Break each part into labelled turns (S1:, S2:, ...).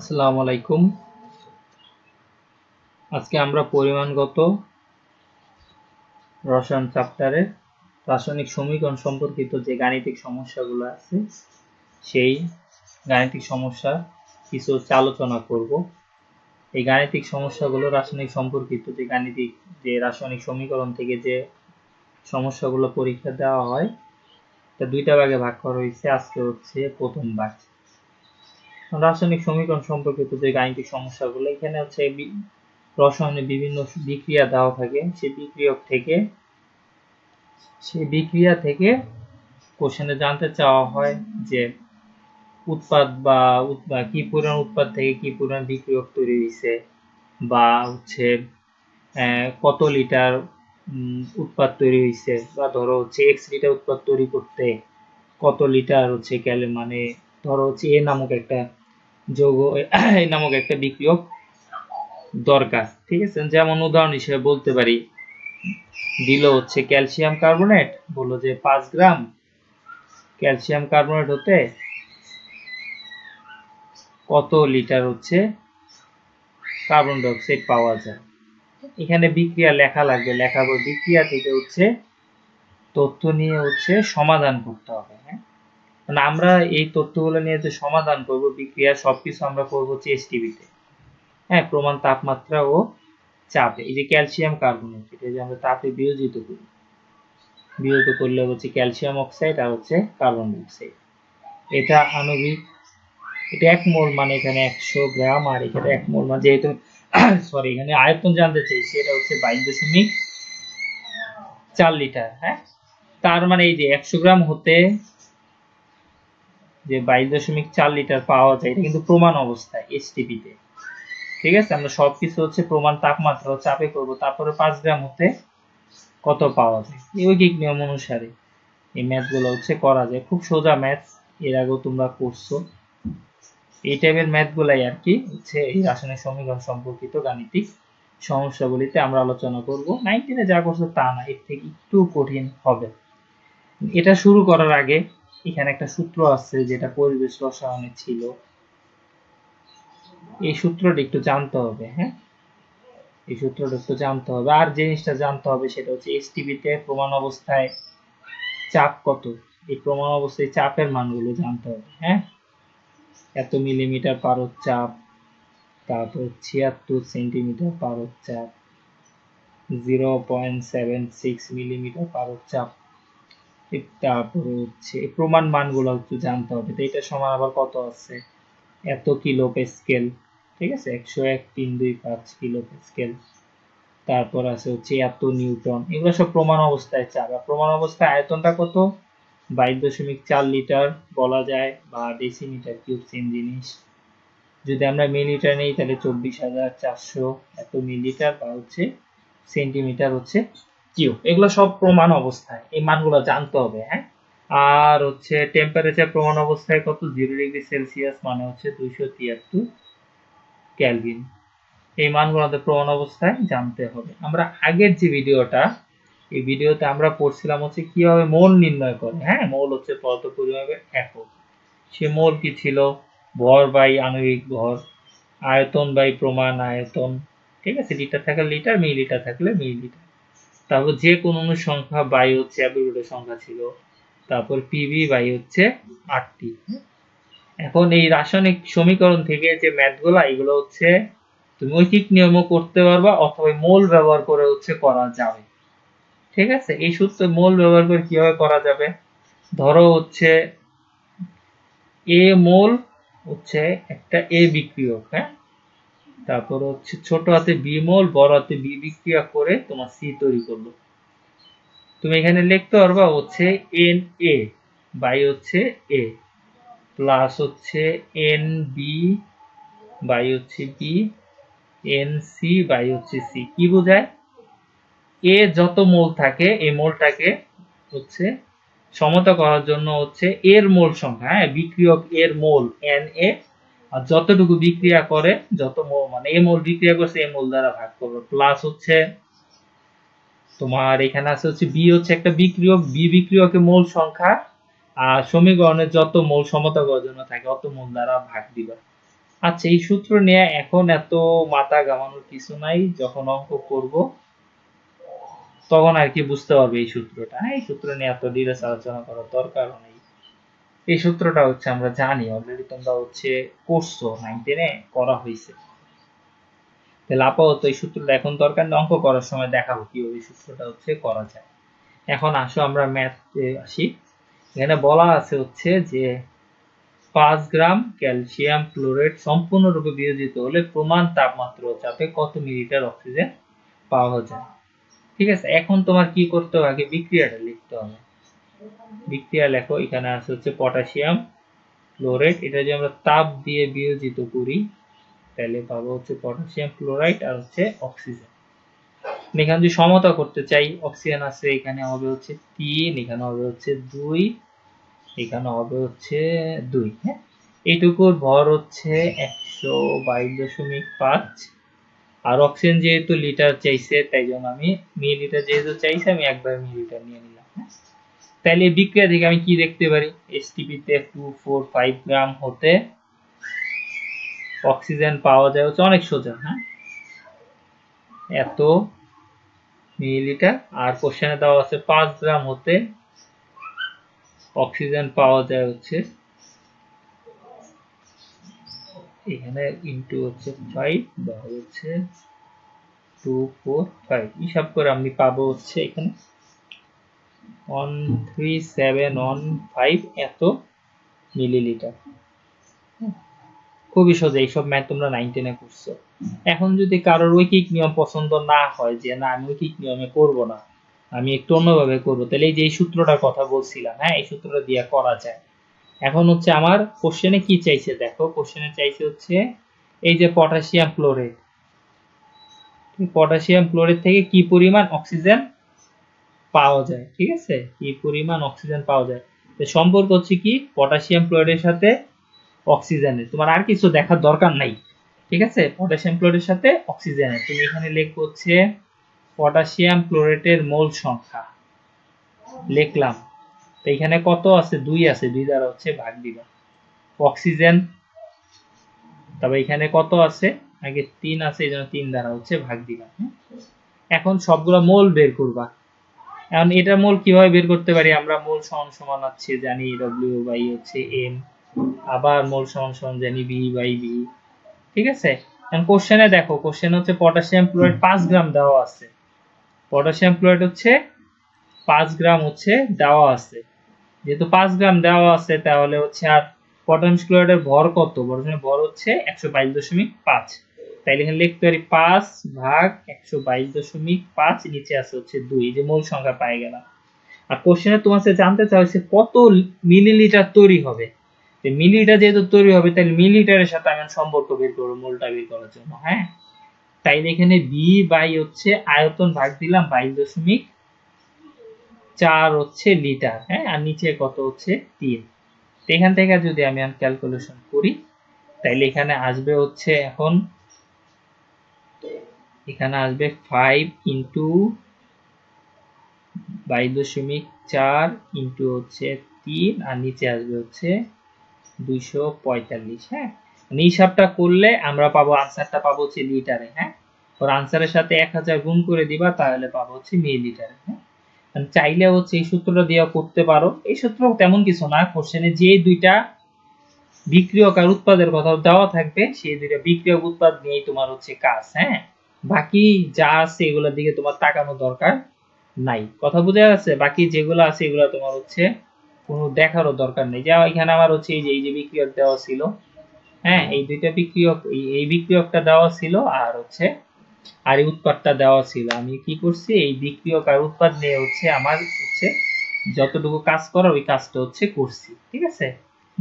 S1: আসসালামু আলাইকুম আজকে আমরা পরিমাণগত রসায়ন চ্যাপ্টারে রাসায়নিক সমীকরণ সম্পর্কিত যে গাণিতিক সমস্যাগুলো আছে সেই গাণিতিক সমস্যা কিছু আলোচনা করব এই গাণিতিক সমস্যাগুলো রাসায়নিক সম্পর্কিত যে গাণিতিক যে রাসায়নিক সমীকরণ থেকে যে সমস্যাগুলো পরীক্ষা দেওয়া হয় তা দুইটা ভাগে ভাগ করা হয়েছে আজকে হচ্ছে প্রথম ভাগ রাসায়নিক সমীকরণ সম্পর্কিত যে গাণিতিক সমস্যাগুলো এখানে হচ্ছে রসায়নে বিভিন্ন বিক্রিয়া দেওয়া থাকে সেই বিক্রিয়ক থেকে সেই বিক্রিয়া থেকে কোশ্চেনে জানতে চাওয়া হয় যে উৎপাদ বা কি পরিমাণ উৎপাদ থেকে কি পরিমাণ বিক্রিয়ক তৈরি হয়েছে বা হচ্ছে কত লিটার উৎপাদ তৈরি হয়েছে বা ধরো হচ্ছে এক্স লিটার উৎপাদ তৈরি করতে কত লিটার হচ্ছে গেলে মানে ধরো হচ্ছে এ নামক একটা যৌগ এই নামক একটা বিক্রিয়ক দরকার ঠিক আছে যেমন উদাহরণ হিসেবে বলতে পারি দিল হচ্ছে ক্যালসিয়াম কার্বনেট বললো যে পাঁচ গ্রাম ক্যালসিয়াম কার্বনেট হতে কত লিটার হচ্ছে কার্বন ডাইঅক্সাইড পাওয়া যায় এখানে বিক্রিয়া লেখা লাগবে লেখা বিক্রিয়া থেকে হচ্ছে তথ্য নিয়ে হচ্ছে সমাধান করতে হবে মানে আমরা এই তথ্যগুলো নিয়ে যে সমাধান করব বিক্রিয়া সবকিছু আমরা করব হচ্ছে এসটিভিতে হ্যাঁ প্রমাণ তাপমাত্রা ও চাপে এই যে ক্যালসিয়াম কার্বনেট এটা যে আমরা তাপে বিয়োজিত করি বিয়োজিত করলে হচ্ছে ক্যালসিয়াম অক্সাইড আর হচ্ছে কার্বন ডাইঅক্সাইড এটা আণবিক এটা এক মোল মানে এখানে একশো গ্রাম আর এখানে এক মোল মানে যেহেতু সরি এখানে আয়তন জানতে চাইছি এটা হচ্ছে বাইশ দশমিক চার লিটার হ্যাঁ তার মানে এই যে একশো গ্রাম হতে যে বাইশ দশমিক চার লিটার পাওয়া যায় এটা কিন্তু প্রমাণ অবস্থায় এইচটিপিতে ঠিক আছে আমরা সব কিছু হচ্ছে প্রমাণ তাপমাত্রা চাপে করব তারপরে পাঁচ গ্রাম হতে কত পাওয়া যায় যৌগিক নিয়ম অনুসারে এই ম্যাথগুলো হচ্ছে করা যায় খুব সোজা ম্যাথ এর আগেও তোমরা করছো এই টাইপের ম্যাথগুলাই আর কি হচ্ছে এই রাসায়নিক সমীকরণ সম্পর্কিত গাণিতিক সমস্যাগুলিতে আমরা আলোচনা করব নাইনটিনে যা করছো তা না এর থেকে একটু কঠিন হবে এটা শুরু করার আগে এখানে একটা সূত্র আছে যেটা পরিবেশ রসায়নে ছিল এই সূত্রটা একটু জানতে হবে হ্যাঁ এই সূত্রটা একটু জানতে হবে আর জিনিসটা জানতে হবে সেটা হচ্ছে এসটিভিতে প্রমাণ অবস্থায় চাপ কত এই প্রমাণ অবস্থায় চাপের মানগুলো জানতে হবে হ্যাঁ এত মিলিমিটার পারদ চাপ তারপর ছিয়াত্তর সেন্টিমিটার পারদ চাপ zero point seven six millimetre পারদ চাপ তারপরে হচ্ছে প্রমাণ মানগুলো একটু জানতে হবে তো এটা সমান আবার কত আছে এত কিলো পেস্কেল ঠিক আছে একশো এক তিন দুই পাঁচ কিলো পেস্কেল তারপর আছে হচ্ছে এত নিউটন এগুলো সব প্রমাণ অবস্থায় চাপ প্রমাণ অবস্থায় আয়তনটা কত বাইশ দশমিক চার লিটার বলা যায় বা ডেসিমিটার কিউব সেম জিনিস যদি আমরা মিলিটার নেই তাহলে চব্বিশ হাজার চারশো এত মিলিটার বা হচ্ছে সেন্টিমিটার হচ্ছে কিউ এগুলো সব প্রমাণ অবস্থায় এই মানগুলো জানতে হবে হ্যাঁ আর হচ্ছে টেম্পারেচার প্রমাণ অবস্থায় কত জিরো ডিগ্রি সেলসিয়াস মানে হচ্ছে দুইশো তিয়াত্তর ক্যালভিন এই মানগুলোতে প্রমাণ অবস্থায় জানতে হবে আমরা আগের যে ভিডিওটা এই ভিডিওতে আমরা পড়ছিলাম হচ্ছে কিভাবে মোল নির্ণয় করে হ্যাঁ মোল হচ্ছে পদার্থ পরিমাপের একক সে মোল কি ছিল ভর বাই আণবিক ভর আয়তন বাই প্রমাণ আয়তন ঠিক আছে লিটার থাকলে লিটার মিলিটার থাকলে মিলিটার তারপর যে কোনো অনুর সংখ্যা বাই হচ্ছে অ্যাবলিউটের সংখ্যা ছিল তারপর পিবি বাই হচ্ছে আটটি এখন এই রাসায়নিক সমীকরণ থেকে যে ম্যাথগুলো এগুলো হচ্ছে তুমি ঐকিক নিয়মও করতে পারবা অথবা মোল ব্যবহার করে হচ্ছে করা যাবে ঠিক আছে এই সূত্র মোল ব্যবহার করে কিভাবে করা যাবে ধরো হচ্ছে এ মোল হচ্ছে একটা এ বিক্রিয়ক হ্যাঁ তারপর হচ্ছে ছোট হাতে বিমল বড় হাতে বি বিক্রিয়া করে তোমার সি তৈরি করলো তুমি এখানে লিখতে পারবা হচ্ছে এন এ বাই হচ্ছে এ প্লাস হচ্ছে এন বি বাই হচ্ছে বি এন সি বাই হচ্ছে সি কি বোঝায় এ যত মোল থাকে এ মোলটাকে হচ্ছে সমতা করার জন্য হচ্ছে এর মোল সংখ্যা হ্যাঁ বিক্রিয়ক এর মোল এন এ আর যতটুকু বিক্রিয়া করে যত মোল মানে এ মোল বিক্রিয়া করছে এ মোল দ্বারা ভাগ করবে প্লাস হচ্ছে তোমার এখানে আছে হচ্ছে বি হচ্ছে একটা বিক্রিয়ক বি বিক্রিয়কে মোল সংখ্যা আর সমীকরণে যত মোল সমতা গর্জন থাকে অত মোল দ্বারা ভাগ দিবা আচ্ছা এই সূত্র নিয়ে এখন এত মাথা গামানোর কিছু নাই যখন অঙ্ক করব তখন আর কি বুঝতে পারবে এই সূত্রটা হ্যাঁ এই সূত্র নিয়ে এত ডিরেস আলোচনা করার দরকার নেই এই সূত্রটা হচ্ছে আমরা জানি অলরেডি তোমরা হচ্ছে করছো নাইন টেনে করা হয়েছে তাহলে আপাতত এই সূত্রটা এখন দরকার না অঙ্ক করার সময় দেখাবো কি ওই সূত্রটা হচ্ছে করা যায় এখন আসো আমরা ম্যাথ আসি এখানে বলা আছে হচ্ছে যে পাঁচ গ্রাম ক্যালসিয়াম ক্লোরেট সম্পূর্ণরূপে বিয়োজিত হলে প্রমাণ তাপমাত্রা চাপে কত মিলিটার অক্সিজেন পাওয়া যায় ঠিক আছে এখন তোমার কি করতে হবে আগে বিক্রিয়াটা লিখতে হবে বিক্রিয়া লেখো এখানে আছে হচ্ছে পটাশিয়াম ক্লোরাইড এটা যদি আমরা তাপ দিয়ে বিয়োজিত করি তাহলে পাবো হচ্ছে পটাশিয়াম ক্লোরাইড আর হচ্ছে অক্সিজেন এখানে যদি সমতা করতে চাই অক্সিজেন আছে এখানে হবে হচ্ছে তিন এখানে হবে হচ্ছে দুই এখানে হবে হচ্ছে দুই হ্যাঁ এইটুকুর ভর হচ্ছে একশো বাইশ দশমিক পাঁচ আর অক্সিজেন যেহেতু লিটার চাইছে তাই জন্য আমি মিলিটার যেহেতু চাইছে আমি একবার মিলিটার নিয়ে নিলাম হ্যাঁ তাহলে বিক্রিয়া থেকে আমি কি দেখতে পারি তে টু ফোর ফাইভ গ্রাম হতে অক্সিজেন পাওয়া যায় হচ্ছে অনেক সোজা হ্যাঁ এত মিলিলিটার আর কোশ্চেনে দেওয়া আছে পাঁচ গ্রাম হতে অক্সিজেন পাওয়া যায় হচ্ছে এখানে ইনটু হচ্ছে ফাইভ বা হচ্ছে টু ফোর ফাইভ হিসাব করে আমি পাবো হচ্ছে এখানে one three seven one five এত মিলিলিটার খুবই এইসব ম্যাথ তোমরা করছো এখন যদি কারোর নিয়ম পছন্দ না হয় যে না আমি নিয়মে করব না আমি একটু অন্যভাবে তাহলে এই যে এই সূত্রটার কথা বলছিলাম হ্যাঁ এই সূত্রটা দিয়ে করা যায় এখন হচ্ছে আমার কোশ্চেনে কি চাইছে দেখো কোশ্চেনে চাইছে হচ্ছে এই যে পটাশিয়াম ক্লোরেট পটাশিয়াম ক্লোরেট থেকে কি পরিমাণ অক্সিজেন পাওয়া যায় ঠিক আছে কি পরিমাণ অক্সিজেন পাওয়া যায় তো সম্পর্ক হচ্ছে কি পটাশিয়াম ক্লোরাইডের সাথে অক্সিজেনের তোমার আর কিছু দেখার দরকার নাই ঠিক আছে পটাশিয়াম ক্লোরাইডের সাথে অক্সিজেনের তুমি এখানে লিখব হচ্ছে পটাশিয়াম ক্লোরাইডের মোল সংখ্যা লিখলাম তো এখানে কত আছে দুই আছে দুই দ্বারা হচ্ছে ভাগ দিবা অক্সিজেন তবে এখানে কত আছে আগে তিন আছে এই জন্য তিন দ্বারা হচ্ছে ভাগ দিবা এখন সবগুলো মোল বের করবা এখন এটা মূল কিভাবে বের করতে পারি আমরা মূল সমান সমান আছে জানি ডব্লিউ বাই হচ্ছে এম আবার মূল সমান সমান জানি বি বাই বি ঠিক আছে এখন কোশ্চেনে দেখো কোশ্চেন হচ্ছে পটাশিয়াম ক্লোরাইড পাঁচ গ্রাম দেওয়া আছে পটাশিয়াম ক্লোরাইড হচ্ছে পাঁচ গ্রাম হচ্ছে দেওয়া আছে যেহেতু পাঁচ গ্রাম দেওয়া আছে তাহলে হচ্ছে আর পটাশিয়াম ক্লোরাইডের ভর কত পটাশিয়ামের ভর হচ্ছে একশো বাইশ দশমিক পাঁচ তাইলে এখানে লিখতে পারি পাঁচ ভাগ একশো বাইশ দশমিক পাঁচ নিচে আছে হচ্ছে দুই যে মূল সংখ্যা পাই গেলাম আর কোশ্চেনে তোমার জানতে চাও সে কত মিলিলিটার তৈরি হবে যে মিলিটা যেহেতু তৈরি হবে তাহলে মিলিটারের সাথে আমি সম্পর্ক বের করবো মোলটা বের করার জন্য হ্যাঁ তাই এখানে বি বাই হচ্ছে আয়তন ভাগ দিলাম বাইশ দশমিক চার হচ্ছে লিটার হ্যাঁ আর নিচে কত হচ্ছে তিন এখান থেকে যদি আমি ক্যালকুলেশন করি তাইলে এখানে আসবে হচ্ছে এখন এখানে আসবে ফাইভ ইন্টু বাইশ দশমিক চার ইন্টু হচ্ছে তিন আর নিচে আসবে হচ্ছে দুইশো পঁয়তাল্লিশ হ্যাঁ মানে হিসাবটা করলে আমরা পাবো আনসারটা পাবো হচ্ছে লিটারে হ্যাঁ ওর আনসারের সাথে এক হাজার গুণ করে দিবা তাহলে পাবো হচ্ছে মিলিলিটারে হ্যাঁ মানে চাইলে হচ্ছে এই সূত্রটা দেওয়া করতে পারো এই সূত্র তেমন কিছু না কোশ্চেনে যে দুইটা বিক্রিয়ক আর উৎপাদের কথা দেওয়া থাকবে সেই দুইটা বিক্রিয়ক উৎপাদ নিয়েই তোমার হচ্ছে কাজ হ্যাঁ বাকি যা আছে এগুলোর দিকে তোমার তাকানো দরকার নাই কথা বোঝা যাচ্ছে বাকি যেগুলো আছে এগুলো তোমার হচ্ছে কোনো দেখারও দরকার নেই যা এখানে আমার হচ্ছে এই যে এই যে বিক্রিয়ক দেওয়া ছিল হ্যাঁ এই দুইটা বিক্রিয়ক এই বিক্রিয়কটা দেওয়া ছিল আর হচ্ছে আর এই উৎপাদটা দেওয়া ছিল আমি কি করছি এই বিক্রিয়ক আর উৎপাদ নিয়ে হচ্ছে আমার হচ্ছে যতটুকু কাজ করার ওই কাজটা হচ্ছে করছি ঠিক আছে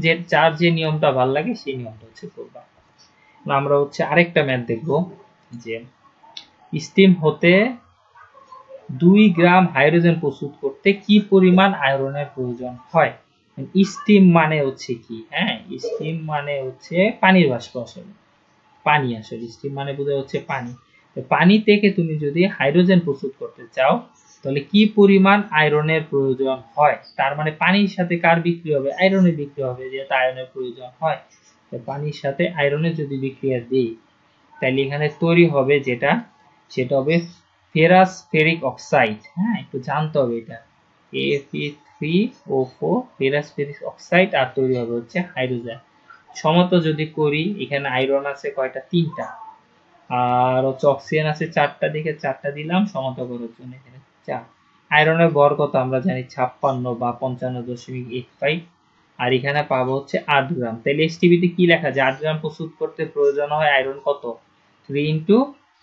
S1: যে যার যে নিয়মটা ভাল লাগে সেই নিয়মটা হচ্ছে করবা আমরা হচ্ছে আরেকটা ম্যাথ দেখবো যে স্টিম হতে দুই গ্রাম হাইড্রোজেন প্রস্তুত করতে কি পরিমাণ আয়রনের প্রয়োজন হয় স্টিম মানে হচ্ছে কি হ্যাঁ স্টিম মানে হচ্ছে পানির বাষ্প আসলে পানি আসলে স্টিম মানে বোঝা হচ্ছে পানি পানি থেকে তুমি যদি হাইড্রোজেন প্রস্তুত করতে চাও তাহলে কি পরিমাণ আয়রনের প্রয়োজন হয় তার মানে পানির সাথে কার বিক্রি হবে আয়রনের বিক্রি হবে যেহেতু আয়রনের প্রয়োজন হয় পানির সাথে আয়রনের যদি বিক্রিয়া দিই তাহলে এখানে তৈরি হবে যেটা সেটা হবে ফেরাস ফেরিক অক্সাইড হ্যাঁ একটু জানতে হবে এটা এফি three O four ferrous ferric oxide আর তৈরি হবে হচ্ছে হাইড্রোজেন সমত যদি করি এখানে আয়রন আছে কয়টা তিনটা আর হচ্ছে অক্সিজেন আছে চারটা দিকে চারটা দিলাম সমত করার জন্য এখানে চার আয়রনের গড় কত আমরা জানি ছাপ্পান্ন বা পঞ্চান্ন দশমিক এক ফাইভ আর এখানে পাবো হচ্ছে আট গ্রাম তাহলে এস টিভিতে কি লেখা যায় আট গ্রাম প্রস্তুত করতে প্রয়োজন হয় আয়রন কত থ্রি ইন্টু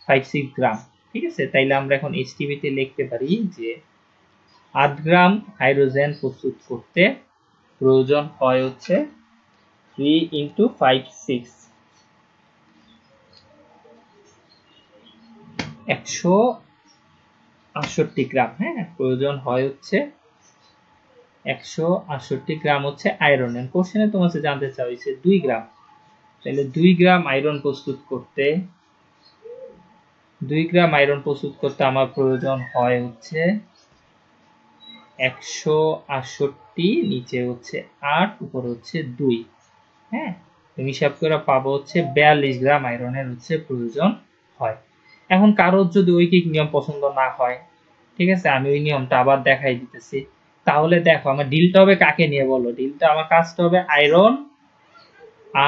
S1: ফাইভ গ্রাম ঠিক আছে তাইলে আমরা এখন এইচটিভিতে লিখতে পারি যে আট গ্রাম হাইড্রোজেন প্রস্তুত করতে প্রয়োজন হয় হচ্ছে থ্রি ইন্টু একশো আটষট্টি গ্রাম হ্যাঁ প্রয়োজন হয় হচ্ছে একশো আটষট্টি গ্রাম হচ্ছে আয়রন কোশ্চেনে তোমাকে জানতে চাইছে দুই গ্রাম তাহলে দুই গ্রাম আয়রন প্রস্তুত করতে দুই গ্রাম আয়রন প্রস্তুত করতে আমার প্রয়োজন হয় হচ্ছে একশো আটষট্টি নিচে হচ্ছে আট উপরে হচ্ছে দুই হ্যাঁ হিসাব করে পাবো হচ্ছে বিয়াল্লিশ গ্রাম আয়রনের হচ্ছে প্রয়োজন হয় এখন কারোর যদি ঐকিক নিয়ম পছন্দ না হয় ঠিক আছে আমি ওই নিয়মটা আবার দেখাই দিতেছি তাহলে দেখো আমার ডিলটা হবে কাকে নিয়ে বলো ডিলটা আমার কাজটা হবে আয়রন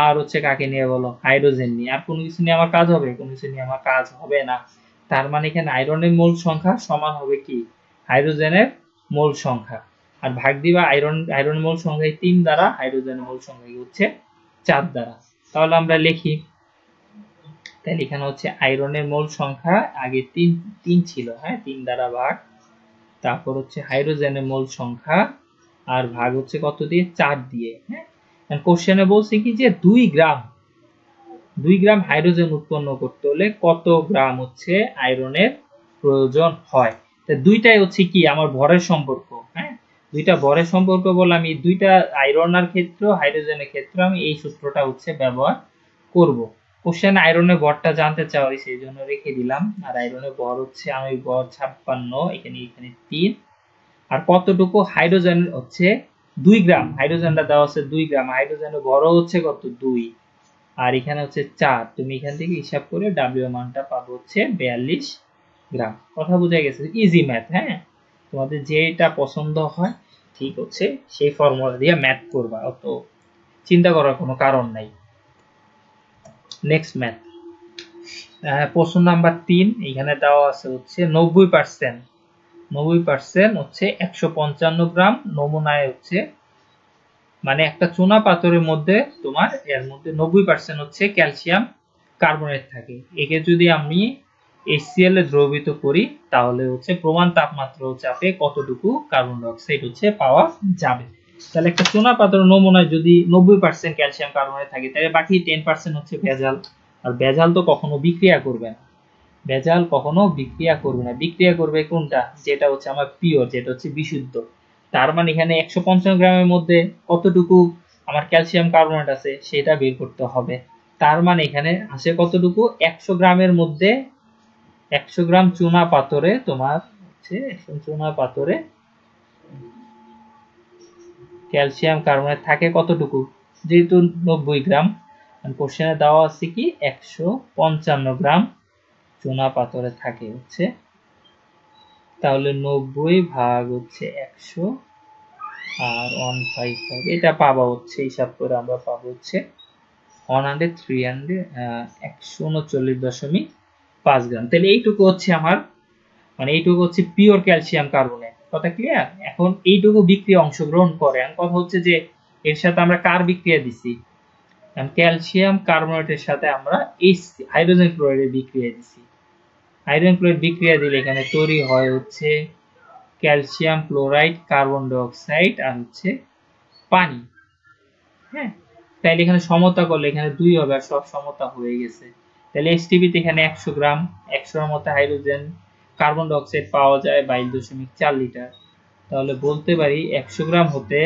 S1: আর হচ্ছে কাকে নিয়ে বলো হাইড্রোজেন নিয়ে আর কোনো কিছু নিয়ে আমার কাজ হবে কোনো কিছু নিয়ে আমার কাজ হবে না তার মানে এখানে আয়রনের মূল সংখ্যা সমান হবে কি হাইড্রোজেনের মূল সংখ্যা আর ভাগ দিবা আয়রন আয়রন মূল সংখ্যায় তিন দ্বারা হাইড্রোজেনের মূল সংখ্যা হচ্ছে চার দ্বারা তাহলে আমরা লিখি তাহলে এখানে হচ্ছে আয়রনের মূল সংখ্যা আগে তিন তিন ছিল হ্যাঁ তিন দ্বারা ভাগ তারপর হচ্ছে হাইড্রোজেনের মূল সংখ্যা আর ভাগ হচ্ছে কত দিয়ে চার দিয়ে হ্যাঁ কোশ্চেনে বলছে কি যে দুই গ্রাম দুই গ্রাম হাইড্রোজেন উৎপন্ন করতে হলে কত গ্রাম হচ্ছে আয়রনের প্রয়োজন হয় তা দুইটাই হচ্ছে কি আমার ভরের সম্পর্ক হ্যাঁ দুইটা ভরের সম্পর্ক বললাম আমি দুইটা আয়রনের ক্ষেত্র হাইড্রোজেনের ক্ষেত্রে আমি এই সূত্রটা হচ্ছে ব্যবহার করব কোশ্চেন আয়রনের ভরটা জানতে চাও হয়েছে এই জন্য রেখে দিলাম আর আয়রনের ভর হচ্ছে আমি ভর ছাপ্পান্ন এখানে এখানে তিন আর কতটুকু হাইড্রোজেন হচ্ছে দুই গ্রাম হাইড্রোজেনটা দেওয়া আছে দুই গ্রাম হাইড্রোজেনের ভরও হচ্ছে কত দুই আর এখানে হচ্ছে চার তুমি এখান থেকে হিসাব করে ডাব্লিউ মানটা পাবো হচ্ছে বিয়াল্লিশ গ্রাম কথা বোঝা গেছে ইজি ম্যাথ হ্যাঁ তোমাদের যেটা পছন্দ হয় ঠিক হচ্ছে সেই ফর্মুলা দিয়ে ম্যাথ করবা অত চিন্তা করার কোনো কারণ নাই নেক্সট ম্যাথ প্রশ্ন নাম্বার তিন এখানে দেওয়া আছে হচ্ছে নব্বই পার্সেন্ট নব্বই পার্সেন্ট হচ্ছে একশো পঞ্চান্ন গ্রাম নমুনায় হচ্ছে মানে একটা চুনা পাথরের মধ্যে তোমার এর মধ্যে নব্বই পার্সেন্ট হচ্ছে ক্যালসিয়াম কার্বনেট থাকে একে যদি আমি HCl এ দ্রবিত করি তাহলে হচ্ছে প্রমাণ তাপমাত্রা চাপে কতটুকু কার্বন ডাইঅক্সাইড হচ্ছে পাওয়া যাবে তাহলে একটা চুনা পাথরের নমুনায় যদি নব্বই পার্সেন্ট ক্যালসিয়াম কার্বনেট থাকে তাহলে বাকি টেন পার্সেন্ট হচ্ছে ভেজাল আর ভেজাল তো কখনো বিক্রিয়া করবে না ভেজাল কখনো বিক্রিয়া করবে না বিক্রিয়া করবে কোনটা যেটা হচ্ছে আমার পিওর যেটা হচ্ছে বিশুদ্ধ তার মানে এখানে একশো পঞ্চান্ন গ্রামের মধ্যে কতটুকু আমার ক্যালসিয়াম কার্বনেট আছে সেটা বের করতে হবে তার মানে এখানে আছে কতটুকু একশো গ্রামের মধ্যে একশো গ্রাম চুনা পাথরে তোমার হচ্ছে একশো চুনা পাথরে ক্যালসিয়াম কার্বনেট থাকে কতটুকু যেহেতু নব্বই গ্রাম কোশ্চেনে দেওয়া আছে কি একশো পঞ্চান্ন গ্রাম চুনা পাথরে থাকে হচ্ছে তাহলে নব্বই ভাগ হচ্ছে একশো আর ওয়ান ফাইভ ফাইভ এটা পাবা হচ্ছে হিসাব করে আমরা পাবো হচ্ছে ওয়ান হান্ড্রেড থ্রি হান্ড্রেড একশো উনচল্লিশ দশমিক পাঁচ গ্রাম তাহলে এইটুকু হচ্ছে আমার মানে এইটুকু হচ্ছে পিওর ক্যালসিয়াম কার্বনেট কথা ক্লিয়ার এখন এইটুকু বিক্রিয়া অংশগ্রহণ করে কথা হচ্ছে যে এর সাথে আমরা কার বিক্রিয়া দিছি ক্যালসিয়াম কার্বনেটের সাথে আমরা এই হাইড্রোজেন ক্লোরাইডের বিক্রিয়া দিছি আয়রন ক্লোরাইড বিক্রিয়া দিলে এখানে তৈরি হয় হচ্ছে ক্যালসিয়াম ক্লোরাইড কার্বন ডাইঅক্সাইড আর হচ্ছে পানি হ্যাঁ তাইলে এখানে সমতা করলে এখানে দুই হবে আর সব সমতা হয়ে গেছে তাহলে এস টিভিতে এখানে একশো গ্রাম একশো গ্রাম মতো হাইড্রোজেন কার্বন ডাইঅক্সাইড পাওয়া যায় বাইশ দশমিক চার লিটার তাহলে বলতে পারি একশো গ্রাম হতে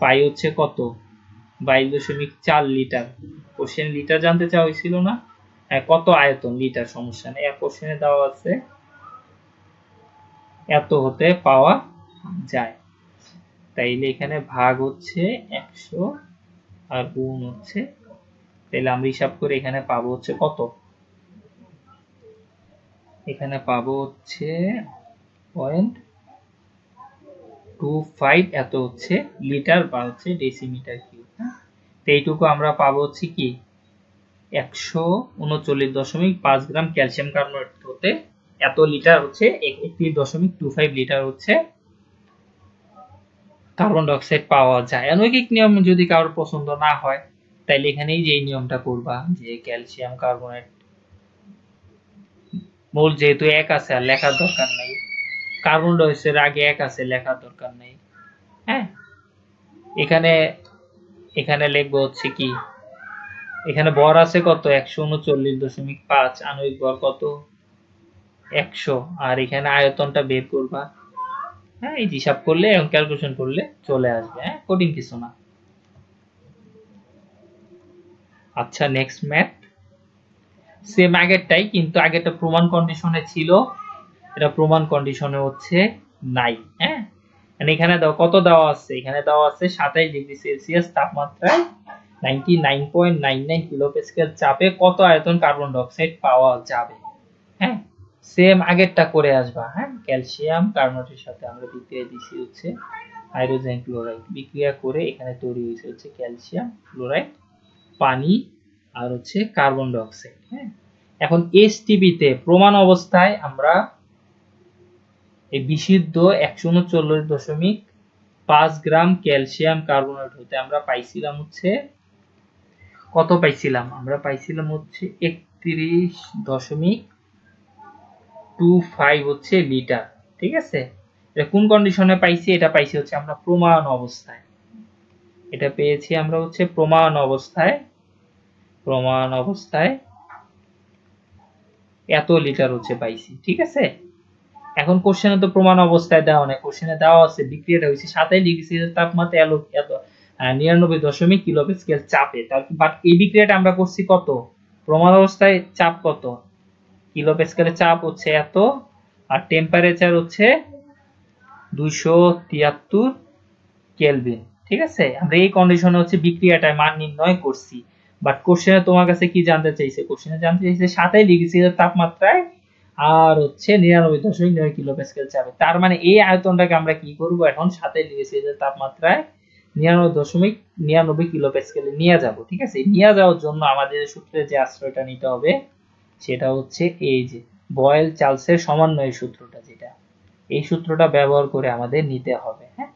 S1: পাই হচ্ছে কত বাইশ দশমিক চার লিটার কোশ্চেন লিটার জানতে চাওয়া হয়েছিল না কত আয়তন লিটার সমস্যা নেই এক কোশ্চেনে দেওয়া আছে এত হতে পাওয়া যায় তাইলে এখানে ভাগ হচ্ছে একশো আর গুণ হচ্ছে তাইলে আমরা হিসাব করে এখানে পাবো হচ্ছে কত এখানে পাবো হচ্ছে পয়েন্ট টু ফাইভ এত হচ্ছে লিটার বা হচ্ছে ডেসিমিটার হ্যাঁ? কিউব এইটুকু আমরা পাবো হচ্ছে কি একশো উনচল্লিশ দশমিক পাঁচ গ্রাম ক্যালসিয়াম কার্বনেট হতে এত লিটার হচ্ছে একত্রিশ দশমিক টু ফাইভ লিটার হচ্ছে কার্বন ডাইঅক্সাইড পাওয়া যায় আণবিক নিয়ম যদি কারোর পছন্দ না হয় তাহলে এখানেই যে নিয়মটা করবা যে ক্যালসিয়াম কার্বনেট মূল যেহেতু এক আছে আর লেখার দরকার নেই কার্বন ডাইঅক্সাইড আগে এক আছে লেখার দরকার নেই হ্যাঁ এখানে এখানে লিখবো হচ্ছে কি এখানে বর আছে কত একশো উনচল্লিশ দশমিক পাঁচ আণবিক বর কত একশো আর এখানে আয়তনটা বের করবা হ্যাঁ এই হিসাব করলে এবং ক্যালকুলেশন করলে চলে আসবে হ্যাঁ কঠিন কিছু না আচ্ছা নেক্সট ম্যাথ সেম আগেরটাই কিন্তু আগেরটা প্রমাণ কন্ডিশনে ছিল এটা প্রমাণ কন্ডিশনে হচ্ছে নাই হ্যাঁ মানে এখানে কত দেওয়া আছে এখানে দেওয়া আছে সাতাইশ ডিগ্রি সেলসিয়াস তাপমাত্রায় 99.99 কিলোপ্যাসকেল চাপে কত আয়তন কার্বন ডাইঅক্সাইড পাওয়া যাবে হ্যাঁ সেম আগেরটা করে আসবা হ্যাঁ ক্যালসিয়াম কার্বনেটের সাথে আমরা বিক্রিয়া দিছি হচ্ছে হাইড্রোজেন ক্লোরাইড বিক্রিয়া করে এখানে তৈরি হয়েছে হচ্ছে ক্যালসিয়াম ক্লোরাইড পানি আর হচ্ছে কার্বন ডাইঅক্সাইড হ্যাঁ এখন এসটিবিতে প্রমাণ অবস্থায় আমরা এই বিশুদ্ধ একশো উনচল্লিশ দশমিক পাঁচ গ্রাম ক্যালসিয়াম কার্বনেট হতে আমরা পাইছিলাম হচ্ছে কত পাইছিলাম আমরা পাইছিলাম হচ্ছে একত্রিশ দশমিক টু ফাইভ হচ্ছে লিটার ঠিক আছে কোন কন্ডিশনে পাইছি এটা পাইছি হচ্ছে আমরা প্রমাণ অবস্থায় এটা পেয়েছি আমরা হচ্ছে প্রমাণ অবস্থায় প্রমাণ অবস্থায় এত লিটার হচ্ছে পাইছি ঠিক আছে এখন কোশ্চেনে তো প্রমাণ অবস্থায় দেওয়া নেই কোশ্চেনে দেওয়া আছে বিক্রিয়াটা হয়েছে সাতাশ ডিগ্রি তাপমাত্রা এলো এত নিরানব্বই দশমিক কিলো স্কেল চাপে বাট এই বিক্রিয়াটা আমরা করছি কত প্রমাণ অবস্থায় চাপ কত কিলো স্কেলের চাপ হচ্ছে এত আর টেম্পারেচার হচ্ছে দুইশো তিয়াত্তর কেলভিন ঠিক আছে আমরা এই কন্ডিশনে হচ্ছে বিক্রিয়াটায় মান নির্ণয় করছি বাট কোশ্চেনে তোমার কাছে কি জানতে চাইছে কোশ্চেনে জানতে চাইছে সাতাই ডিগ্রি সেলসিয়াস তাপমাত্রায় আর হচ্ছে নিরানব্বই দশমিক নয় কিলো প্যাসকেল চাপে তার মানে এই আয়তনটাকে আমরা কি করবো এখন সাতাই ডিগ্রি সেলসিয়াস তাপমাত্রায় নিরানব্বই দশমিক নিয়ে যাব ঠিক আছে নিয়ে যাওয়ার জন্য আমাদের সূত্রে যে আশ্রয়টা নিতে হবে সেটা হচ্ছে এই যে বয়েল চার্লসের সমন্বয় সূত্রটা যেটা এই সূত্রটা ব্যবহার করে আমাদের নিতে হবে হ্যাঁ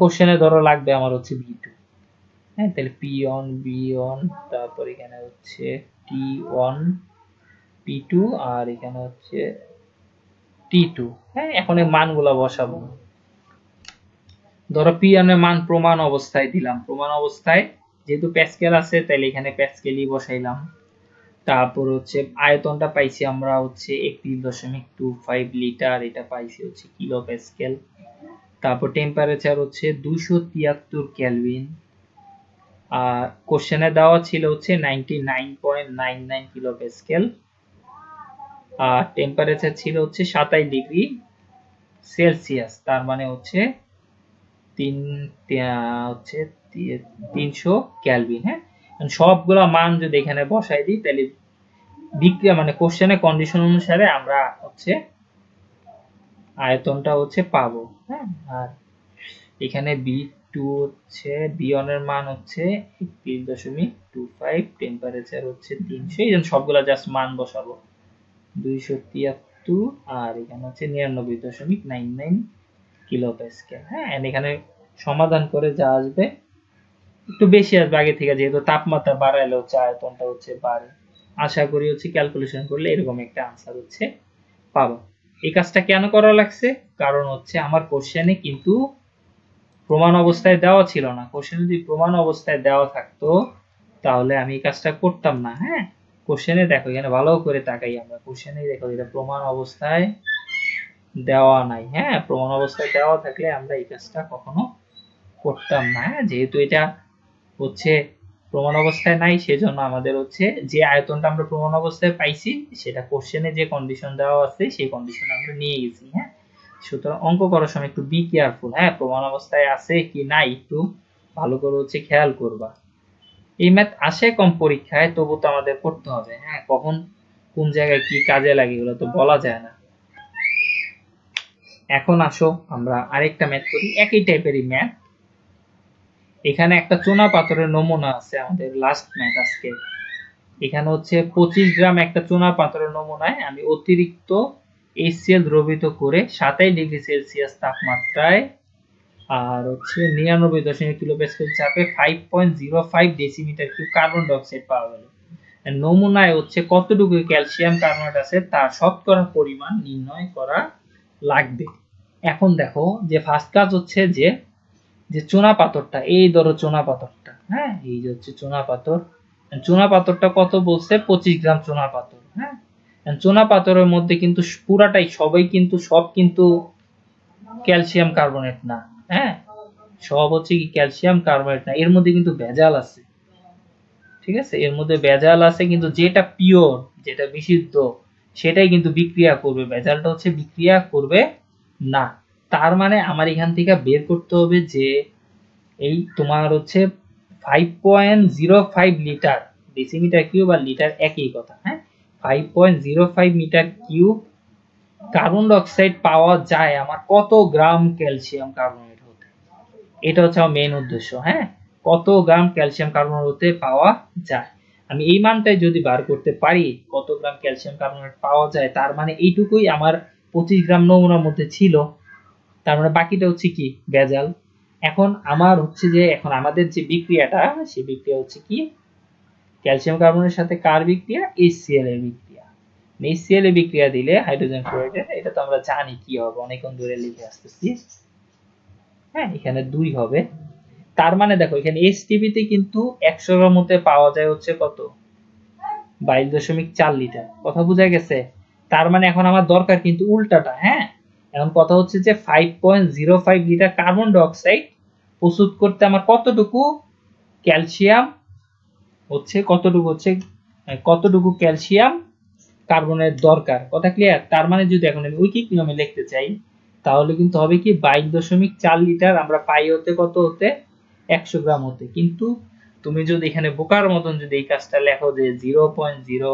S1: কোশ্চেনে ধরো লাগবে আমার হচ্ছে টু হ্যাঁ তাহলে পি অন বি অন তারপর এখানে হচ্ছে টি ওয়ান পি টু আর এখানে হচ্ছে টি টু হ্যাঁ এখন এই মানগুলো বসাবো ধরো পি এর মান প্রমাণ অবস্থায় দিলাম প্রমাণ অবস্থায় যেহেতু প্যাসকেল আছে তাহলে এখানে প্যাসকেলই বসাইলাম তারপর হচ্ছে আয়তনটা পাইছি আমরা হচ্ছে একত্রিশ দশমিক টু ফাইভ লিটার এটা পাইছি হচ্ছে কিলো প্যাসকেল তারপর টেম্পারেচার হচ্ছে দুশো তিয়াত্তর ক্যালভিন আর কোশ্চেনে দেওয়া ছিল হচ্ছে ninety nine point nine nine kilo pascal আর টেম্পারেচার ছিল হচ্ছে সাতাইশ ডিগ্রি সেলসিয়াস তার মানে হচ্ছে তিন হচ্ছে তিনশো ক্যালভিন হ্যাঁ মানে সবগুলা মান যদি এখানে বসাই দিই তাহলে বিক্রিয়া মানে কোশ্চেনের কন্ডিশন অনুসারে আমরা হচ্ছে আয়তনটা হচ্ছে পাবো হ্যাঁ আর এখানে বি টু হচ্ছে বিয়নের মান হচ্ছে একত্রিশ দশমিক টু ফাইভ টেম্পারেচার হচ্ছে তিনশো এই জন্য সবগুলা জাস্ট মান বসাবো দুইশো তিয়াত্তর আর এখানে হচ্ছে নিরানব্বই দশমিক নাইন নাইন কিলো প্যাসকেল হ্যাঁ এখানে সমাধান করে যা আসবে একটু বেশি আসবে আগে থেকে যেহেতু তাপমাত্রা বাড়াইলে হচ্ছে আয়তনটা হচ্ছে বাড়ে আশা করি হচ্ছে ক্যালকুলেশন করলে এরকম একটা আনসার হচ্ছে পাবো এই কাজটা কেন করা লাগছে কারণ হচ্ছে আমার কোশ্চেনে কিন্তু প্রমাণ অবস্থায় দেওয়া ছিল না কোশ্চেন যদি প্রমাণ অবস্থায় দেওয়া থাকতো তাহলে আমি এই কাজটা করতাম না হ্যাঁ কোশ্চেনে দেখো এখানে ভালো করে তাকাই আমরা কোশ্চেনে দেখো এটা প্রমাণ অবস্থায় দেওয়া নাই হ্যাঁ প্রমাণ অবস্থায় দেওয়া থাকলে আমরা এই কাজটা কখনো করতাম না যেহেতু এটা হচ্ছে প্রমাণ অবস্থায় নাই সেজন্য আমাদের হচ্ছে যে আয়তনটা আমরা প্রমাণ অবস্থায় পাইছি সেটা কোশ্চেনে যে কন্ডিশন দেওয়া আছে সেই কন্ডিশন আমরা নিয়ে গেছি হ্যাঁ সুতরাং অঙ্ক করার সময় একটু বি কেয়ারফুল হ্যাঁ প্রমাণ অবস্থায় আছে কি নাই একটু ভালো করে হচ্ছে খেয়াল করবা এই ম্যাথ আসে কম পরীক্ষায় তবু তো আমাদের করতে হবে হ্যাঁ কখন কোন জায়গায় কি কাজে লাগে এগুলো তো বলা যায় না এখন আসো আমরা আরেকটা ম্যাথ করি একই টাইপেরই ম্যাথ এখানে একটা চুনা পাথরের নমুনা আছে আমাদের লাস্ট ম্যাথ আজকে এখানে হচ্ছে পঁচিশ গ্রাম একটা চুনা পাথরের নমুনায় আমি অতিরিক্ত এসিএল দ্রবিত করে সাতাই ডিগ্রি সেলসিয়াস তাপমাত্রায় আর হচ্ছে নিরানব্বই দশমিক কিলো প্যাসকেল চাপে five point zero five decimetre cube carbon dioxide পাওয়া গেল নমুনায় হচ্ছে কতটুকু ক্যালসিয়াম কার্বনেট আছে তার শতকরা পরিমাণ নির্ণয় করা লাগবে এখন দেখো যে ফার্স্ট কাজ হচ্ছে যে যে চুনা পাথরটা এই ধরো চুনা পাথরটা হ্যাঁ এই যে হচ্ছে চুনা পাথর চুনা পাথরটা কত বলছে পঁচিশ গ্রাম চুনা পাথর হ্যাঁ চুনা পাথরের মধ্যে কিন্তু পুরাটাই সবাই কিন্তু সব কিন্তু ক্যালসিয়াম কার্বনেট না হ্যাঁ সব হচ্ছে কি ক্যালসিয়াম কার্বনেট না এর মধ্যে কিন্তু ভেজাল আছে ঠিক আছে এর মধ্যে ভেজাল আছে কিন্তু যেটা পিওর যেটা বিশুদ্ধ সেটাই কিন্তু বিক্রিয়া করবে ভেজালটা হচ্ছে বিক্রিয়া করবে না তার মানে আমার এখান থেকে বের করতে হবে যে এই তোমার হচ্ছে five point zero five litre decimetre cube আর লিটার একই কথা হ্যাঁ five point zero five metre cube carbon dioxide পাওয়া যায় আমার কত গ্রাম ক্যালসিয়াম কার্বনেট হতে এটা হচ্ছে আমার মেন উদ্দেশ্য হ্যাঁ কত গ্রাম ক্যালসিয়াম কার্বনেট হতে পাওয়া যায় আমি এই মানটাই যদি বার করতে পারি কত গ্রাম ক্যালসিয়াম কার্বনেট পাওয়া যায় তার মানে এইটুকুই আমার পঁচিশ গ্রাম নমুনার মধ্যে ছিল তার মানে বাকিটা হচ্ছে কি ভেজাল এখন আমার হচ্ছে যে এখন আমাদের যে বিক্রিয়াটা সে বিক্রিয়া হচ্ছে কি ক্যালসিয়াম কার্বনের সাথে কার বিক্রিয়া এইচসিএল এর বিক্রিয়া এইচসিএল মানে এর বিক্রিয়া দিলে হাইড্রোজেন ফ্লোরাইডের এটা তো আমরা জানি কি হবে অনেকক্ষণ ধরে লিখে আসতেছি হ্যাঁ এখানে দুই হবে তার মানে দেখো এখানে তে কিন্তু একশো গ্রাম মধ্যে পাওয়া যায় হচ্ছে কত বাইশ দশমিক চার লিটার কথা বোঝা গেছে তার মানে এখন আমার দরকার কিন্তু উল্টাটা হ্যাঁ এখন কথা হচ্ছে যে five point zero five litre carbon dioxide প্রস্তুত করতে আমার কতটুকু ক্যালসিয়াম হচ্ছে কতটুকু হচ্ছে কতটুকু ক্যালসিয়াম কার্বনের দরকার কথা ক্লিয়ার তার মানে যদি এখন আমি উইকিক নিয়মে লিখতে চাই তাহলে কিন্তু হবে কি বাইশ দশমিক চার লিটার আমরা পাই হতে কত হতে একশো গ্রাম হতে কিন্তু তুমি যদি এখানে বোকার মতন যদি এই কাজটা লেখো যে জিরো পয়েন্ট জিরো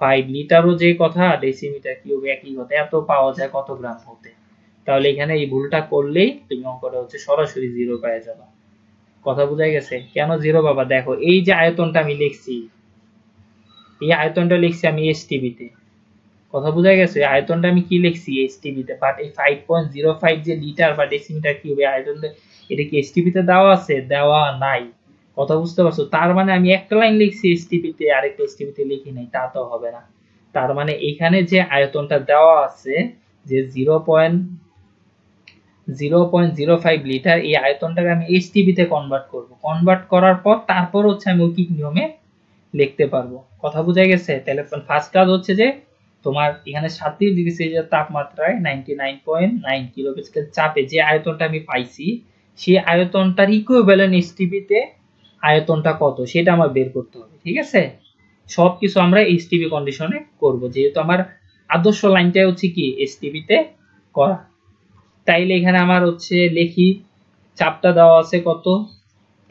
S1: ফাইভ মিটারও যে কথা ডেসিমিটার কিউব একই কথা এত পাওয়া যায় কত গ্রাম হতে তাহলে এখানে এই ভুলটা করলেই তুমি অঙ্কটা হচ্ছে সরাসরি জিরো পেয়ে যাবে কথা বোঝাই গেছে কেন জিরো বাবা দেখো এই যে আয়তনটা আমি লিখছি এই আয়তনটা লিখছি আমি তে কথা বোঝা গেছে আয়তনটা আমি কি লিখছি তে বাট এই 5.05 যে লিটার বা ডেসিমিটার কিউবে আয়তন এটা কি তে দেওয়া আছে দেওয়া নাই কথা বুঝতে পারছো তার মানে আমি একটা লাইন লিখছি এসটিপিতে আরেকটা এসটিপিতে লিখি নাই তা তো হবে না তার মানে এখানে যে আয়তনটা দেওয়া আছে যে জিরো লিটার এই আয়তনটাকে আমি এসটিপিতে কনভার্ট করব কনভার্ট করার পর তারপর হচ্ছে আমি ওই নিয়মে লিখতে পারবো কথা বোঝা গেছে তাহলে ফার্স্ট কাজ হচ্ছে যে তোমার এখানে সাতত্রিশ ডিগ্রি সেলসিয়াস তাপমাত্রায় ninety nine point nine kilopascal চাপে যে আয়তনটা আমি পাইছি সেই আয়তনটার ইকুইভ্যালেন্ট এসটিপিতে আয়তনটা কত সেটা আমার বের করতে হবে ঠিক আছে সব কিছু আমরা টিভি কন্ডিশনে করবো যেহেতু আমার আদর্শ লাইনটাই হচ্ছে কি এস টিভিতে করা তাইলে এখানে আমার হচ্ছে লেখি চাপটা দেওয়া আছে কত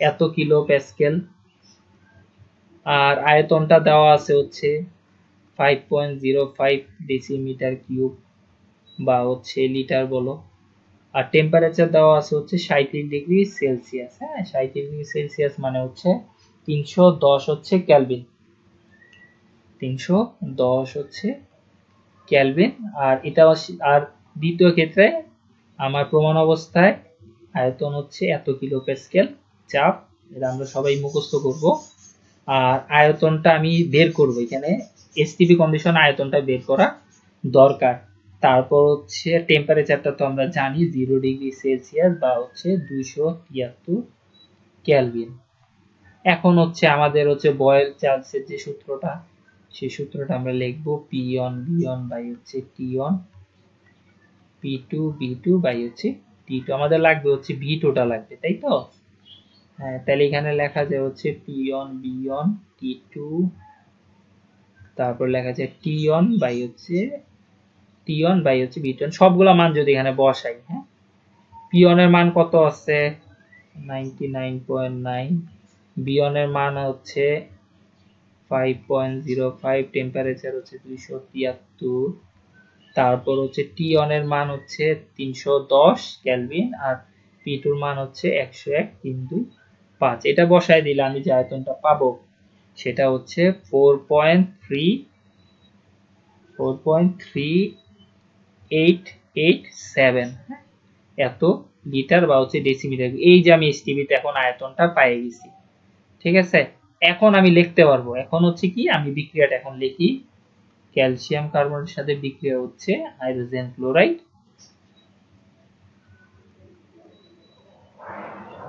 S1: এত কিলো প্যাসকেল আর আয়তনটা দেওয়া আছে হচ্ছে five point zero five decimetre cube বা হচ্ছে লিটার বলো আর টেম্পারেচার দেওয়া আছে হচ্ছে সাঁত্রিশ ডিগ্রি সেলসিয়াস হ্যাঁ সাঁত্রিশ ডিগ্রি সেলসিয়াস মানে হচ্ছে তিনশো দশ হচ্ছে ক্যালভিন তিনশো দশ হচ্ছে ক্যালভিন আর এটা আর দ্বিতীয় ক্ষেত্রে আমার প্রমাণ অবস্থায় আয়তন হচ্ছে এত কিলো প্যাসকেল চাপ এটা আমরা সবাই মুখস্থ করব আর আয়তনটা আমি বের করব এখানে এসটিপি কন্ডিশন আয়তনটা বের করা দরকার তারপর হচ্ছে টেম্পারেচারটা তো আমরা জানি জিরো ডিগ্রি সেলসিয়াস বা হচ্ছে দুইশো তিয়াত্তর ক্যালভিন এখন হচ্ছে আমাদের হচ্ছে বয়েল চার্লসের যে সূত্রটা সেই সূত্রটা আমরা লিখব P one V one by হচ্ছে T one P two V two by হচ্ছে টি টু আমাদের লাগবে হচ্ছে ভি টুটা লাগবে তাই তো হ্যাঁ তাহলে এখানে লেখা যায় হচ্ছে P one V one T two তারপর লেখা যায় টি অন বাই হচ্ছে পিয়ন বাই হচ্ছে বি বিটন সবগুলো মান যদি এখানে বসাই হ্যাঁ পিয়নের মান কত আছে নাইনটি নাইন পয়েন্ট নাইন বিয়নের মান হচ্ছে five point zero five temperature হচ্ছে দুইশো তিয়াত্তর তারপর হচ্ছে টি মান হচ্ছে তিনশো দশ ক্যালভিন আর পি টুর মান হচ্ছে একশো এক তিন দুই পাঁচ এটা বসায় দিলে আমি যে আয়তনটা পাবো সেটা হচ্ছে four point three four point three eight eight seven এত লিটার বা হচ্ছে ডেসিমিটার এই যে আমি এসটিভিতে এখন আয়তনটা পাই গেছি ঠিক আছে এখন আমি লিখতে পারবো এখন হচ্ছে কি আমি বিক্রিয়াটা এখন লিখি ক্যালসিয়াম কার্বনের সাথে বিক্রিয়া হচ্ছে হাইড্রোজেন ক্লোরাইড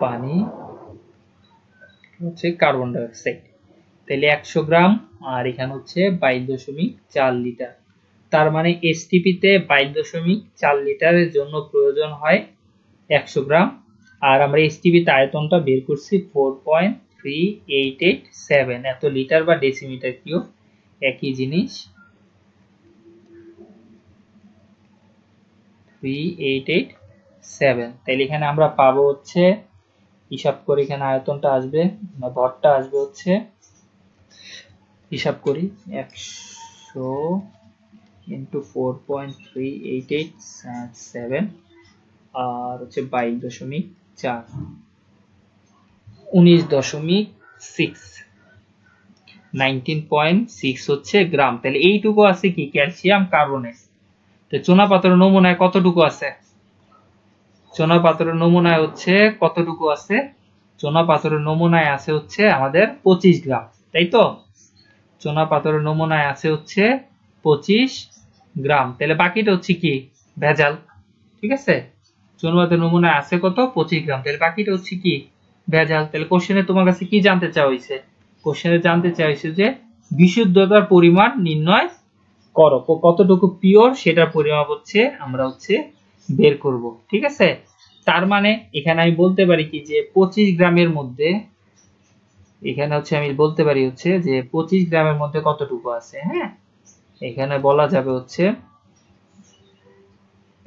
S1: পানি হচ্ছে কার্বন ডাইঅক্সাইড তাহলে একশো গ্রাম আর এখানে হচ্ছে বাইশ দশমিক চার লিটার তার মানে এসটিপিতে বাইশ দশমিক চার লিটারের জন্য প্রয়োজন হয় একশো গ্রাম আর আমরা এসটিপিতে আয়তনটা বের করছি four point three eight eight seven এত লিটার বা ডেসিমিটার কিও একই জিনিস থ্রি এইট এইট সেভেন তাহলে এখানে আমরা পাবো হচ্ছে হিসাব করে এখানে আয়তনটা আসবে ভরটা আসবে হচ্ছে হিসাব করি একশো into 4.3887 আর হচ্ছে 22.4 19.6 হচ্ছে গ্রাম তাহলে আছে কি ক্যালসিয়াম কার্বনেট তো চুনা পাথরের নমুনায় কতটুকু আছে চুনা পাথরের নমুনায় হচ্ছে কতটুকু আছে চুনা পাথরের নমুনায় আছে হচ্ছে আমাদের পঁচিশ গ্রাম তাই তো চুনা পাথরের নমুনায় আছে হচ্ছে পঁচিশ গ্রাম তাহলে বাকিটা হচ্ছে কি ভেজাল ঠিক আছে জনবাদের নমুনা আছে কত পঁচিশ গ্রাম তাহলে বাকিটা হচ্ছে কি ভেজাল তাহলে কোশ্চেনে তোমার কাছে কি জানতে চাওয়া কোশ্চেনে জানতে চাইছে যে বিশুদ্ধতার পরিমাণ নির্ণয় করো কতটুকু পিওর সেটার পরিমাপ হচ্ছে আমরা হচ্ছে বের করব ঠিক আছে তার মানে এখানে আমি বলতে পারি কি যে পঁচিশ গ্রামের মধ্যে এখানে হচ্ছে আমি বলতে পারি হচ্ছে যে পঁচিশ গ্রামের মধ্যে কতটুকু আছে হ্যাঁ এখানে বলা যাবে হচ্ছে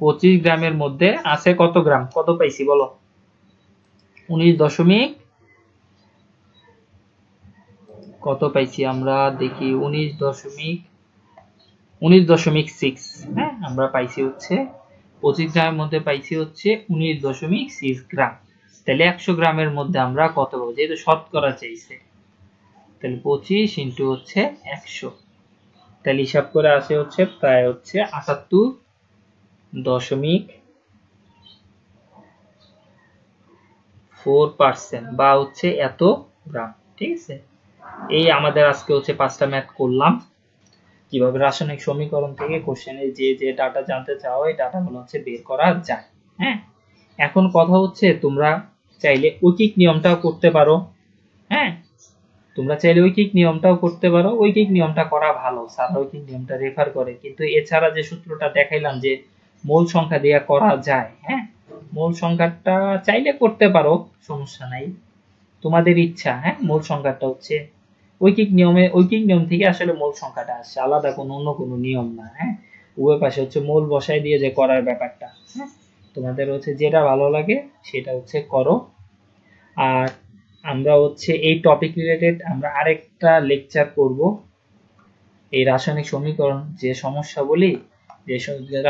S1: পঁচিশ গ্রামের মধ্যে আছে কত গ্রাম কত পাইছি বলো উনিশ দশমিক কত পাইছি আমরা দেখি উনিশ দশমিক উনিশ দশমিক সিক্স হ্যাঁ আমরা পাইছি হচ্ছে পঁচিশ গ্রামের মধ্যে পাইছি হচ্ছে উনিশ দশমিক সিক্স গ্রাম তাহলে একশো গ্রামের মধ্যে আমরা কত পাবো যেহেতু শতকরা চাইছে তাহলে পঁচিশ ইন্টু হচ্ছে একশো তাহলে হিসাব করে আসে হচ্ছে প্রায় হচ্ছে আটাত্তর দশমিক ফোর পার্সেন্ট বা হচ্ছে এত গ্রাম ঠিক আছে এই আমাদের আজকে হচ্ছে পাঁচটা ম্যাথ করলাম কিভাবে রাসায়নিক সমীকরণ থেকে কোশ্চেনে যে যে ডাটা জানতে চাও এই ডাটাগুলো হচ্ছে বের করা যায় হ্যাঁ এখন কথা হচ্ছে তোমরা চাইলে ঐকিক নিয়মটাও করতে পারো হ্যাঁ তোমরা চাইলে ঐকিক নিয়মটাও করতে পারো ঐকিক নিয়মটা করা ভালো স্যার ঐকিক নিয়মটা রেফার করে কিন্তু এছাড়া যে সূত্রটা দেখাইলাম যে মূল সংখ্যা দিয়ে করা যায় হ্যাঁ মূল সংখ্যাটা চাইলে করতে পারো সমস্যা নাই তোমাদের ইচ্ছা হ্যাঁ মূল সংখ্যাটা হচ্ছে ঐকিক নিয়মে ঐকিক নিয়ম থেকে আসলে মূল সংখ্যাটা আসছে আলাদা কোনো অন্য কোনো নিয়ম না হ্যাঁ উভয় পাশে হচ্ছে মূল বসাই দিয়ে যে করার ব্যাপারটা হ্যাঁ তোমাদের হচ্ছে যেটা ভালো লাগে সেটা হচ্ছে করো আর আমরা হচ্ছে এই টপিক রিলেটেড আমরা আরেকটা লেকচার করব এই রাসায়নিক সমীকরণ যে বলি যে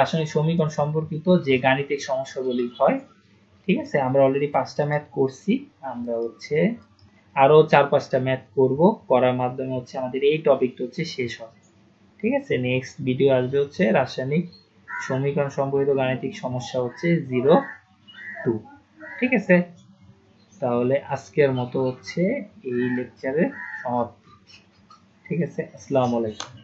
S1: রাসায়নিক সমীকরণ সম্পর্কিত যে গাণিতিক সমস্যাগুলি হয় ঠিক আছে আমরা অলরেডি পাঁচটা ম্যাথ করছি আমরা হচ্ছে আরও চার পাঁচটা ম্যাথ করব করার মাধ্যমে হচ্ছে আমাদের এই টপিকটা হচ্ছে শেষ হবে ঠিক আছে নেক্সট ভিডিও আসবে হচ্ছে রাসায়নিক সমীকরণ সম্পর্কিত গাণিতিক সমস্যা হচ্ছে জিরো টু ঠিক আছে তাহলে আজকের মতো হচ্ছে এই লেকচারের সমাপ্তি ঠিক আছে আসসালামু আলাইকুম